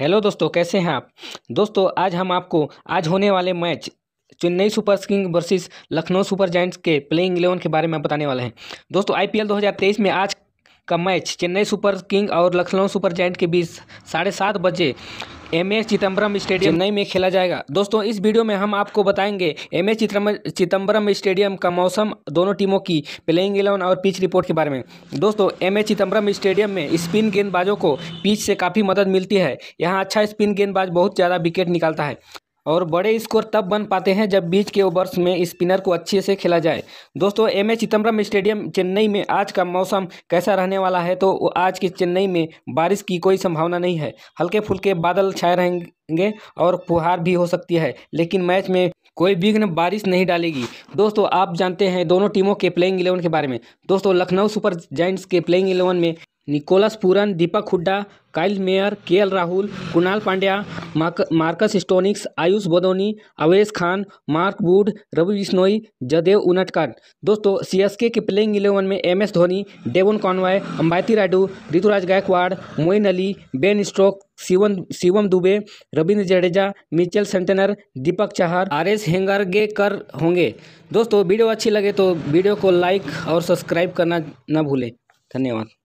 hello दोस्तों कैसे हैं आप दोस्तों आज हम आपको आज होने वाले match Chennai super king versus Lucknow super giants के प्लेइंग इलेवन के बारे में बताने वाले हैं दोस्तों आईपीएल 2023 में आज का मैच चेन्नई सुपर किंग और लखनऊ सुपर जैंट के बीच साढ़े सात बजे M S Chidambaram stadium Chennai में खेला जाएगा दोस्तों इस वीडियो में हम आपको बताएंगे एम एस चिदम्बरम स्टेडियम का मौसम दोनों टीमों की प्लेइंग एलेवन और पिच रिपोर्ट के बारे में दोस्तों एम एस चिदम्बरम स्टेडियम में स्पिन गेंदबाजों को पिच से काफ़ी मदद मिलती है यहाँ अच्छा स्पिन गेंदबाज बहुत ज़्यादा विकेट निकालता है और बड़े स्कोर तब बन पाते हैं जब बीच के ओवर्स में स्पिनर को अच्छे से खेला जाए दोस्तों M A Chidambaram stadium Chennai में आज का मौसम कैसा रहने वाला है तो आज के चेन्नई में बारिश की कोई संभावना नहीं है हल्के फुल्के बादल छाए रहेंगे और फुहार भी हो सकती है लेकिन मैच में कोई विघ्न बारिश नहीं डालेगी दोस्तों आप जानते हैं दोनों टीमों के प्लेइंग इलेवन के बारे में दोस्तों लखनऊ सुपर जैंट्स के प्लेइंग इलेवन में Nicholas Pooran Deepak Hooda Kyle Mayer K Rahul Krunal Pandya Marcus Stoinis Ayush Badoni Avesh Khan Mark Wood Ravi Bishnoi Jaydev Unadkat दोस्तों सीएसके के प्लेइंग इलेवन में M S Dhoni Devon Conway Ambati Rayudu Ruturaj Gaikwad Moeen Ali Ben Stokes Shivam Shivam Dube Ravindra Jadeja Mitchell Santner Deepak Chahar R S Hangargekar कर होंगे दोस्तों वीडियो अच्छी लगे तो वीडियो को लाइक और सब्सक्राइब करना न भूलें धन्यवाद